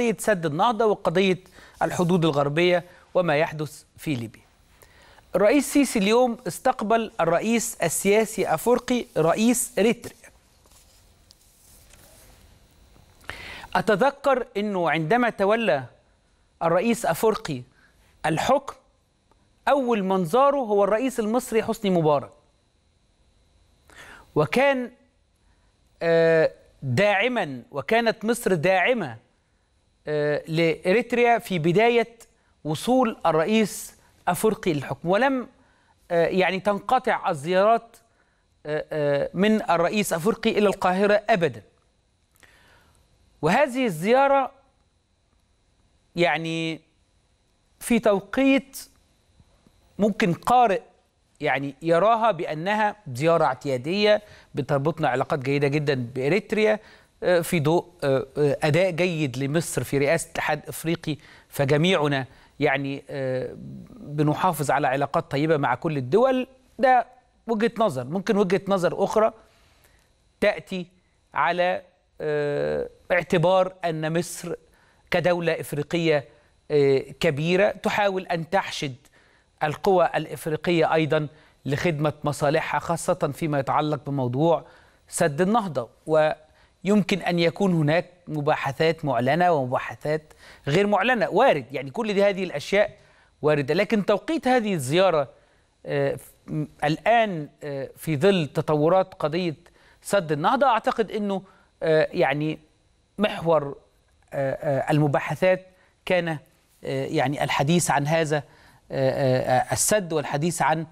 قضية سد النهضة وقضية الحدود الغربية وما يحدث في ليبيا الرئيس سيسي اليوم استقبل الرئيس السياسي افرقي رئيس إريتريا أتذكر أنه عندما تولى الرئيس افرقي الحكم أول من زاره هو الرئيس المصري حسني مبارك وكان آه، داعما وكانت مصر داعمة آه، لإريتريا في بداية وصول الرئيس أفريقي للحكم ولم آه، يعني تنقطع الزيارات آه، من الرئيس أفريقي إلى القاهرة أبدا وهذه الزيارة يعني في توقيت ممكن قارئ يعني يراها بأنها زيارة اعتيادية بتربطنا علاقات جيدة جدا بإريتريا آه، في ضوء آه، آه، أداء جيد لمصر في رئاسة الاتحاد الأفريقي فجميعنا يعني بنحافظ على علاقات طيبة مع كل الدول ده وجهة نظر ممكن وجهة نظر أخرى تأتي على اعتبار أن مصر كدولة إفريقية كبيرة تحاول أن تحشد القوى الإفريقية أيضا لخدمة مصالحها خاصة فيما يتعلق بموضوع سد النهضة و يمكن أن يكون هناك مباحثات معلنة ومباحثات غير معلنة وارد يعني كل دي هذه الأشياء واردة لكن توقيت هذه الزيارة آه، الآن آه، في ظل تطورات قضية سد النهضة أعتقد أنه آه، يعني محور المباحثات كان يعني الحديث عن هذا السد والحديث عن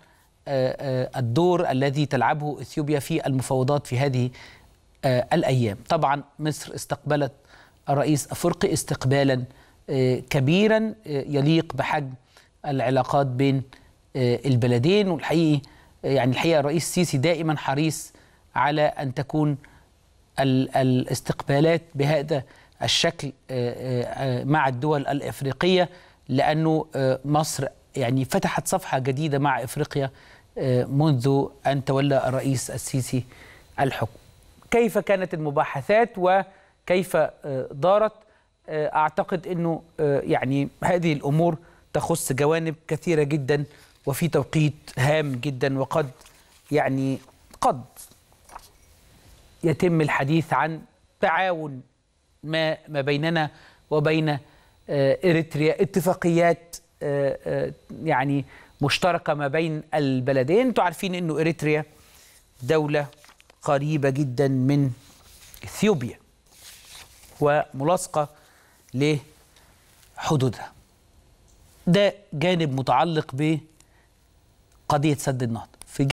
الدور الذي تلعبه اثيوبيا في المفاوضات في هذه آه، الأيام طبعا مصر استقبلت الرئيس أفريقي استقبالا آه، كبيرا آه، يليق بحجم العلاقات بين البلدين والحقيقي يعني الحقيقة الرئيس السيسي دائما حريص على أن تكون الاستقبالات بهذا الشكل مع الدول الافريقيه لانه مصر يعني فتحت صفحه جديده مع افريقيا منذ ان تولى الرئيس السيسي الحكم كيف كانت المباحثات وكيف آه، دارت آه، اعتقد انه آه، يعني هذه الامور تخص جوانب كثيره جدا وفي توقيت هام جدا وقد يعني قد يتم الحديث عن تعاون ما ما بيننا وبين اريتريا اتفاقيات يعني مشتركه ما بين البلدين انتوا عارفين انه اريتريا دوله قريبة جدا من إثيوبيا وملاصقة لحدودها ده جانب متعلق بقضية سد النهضة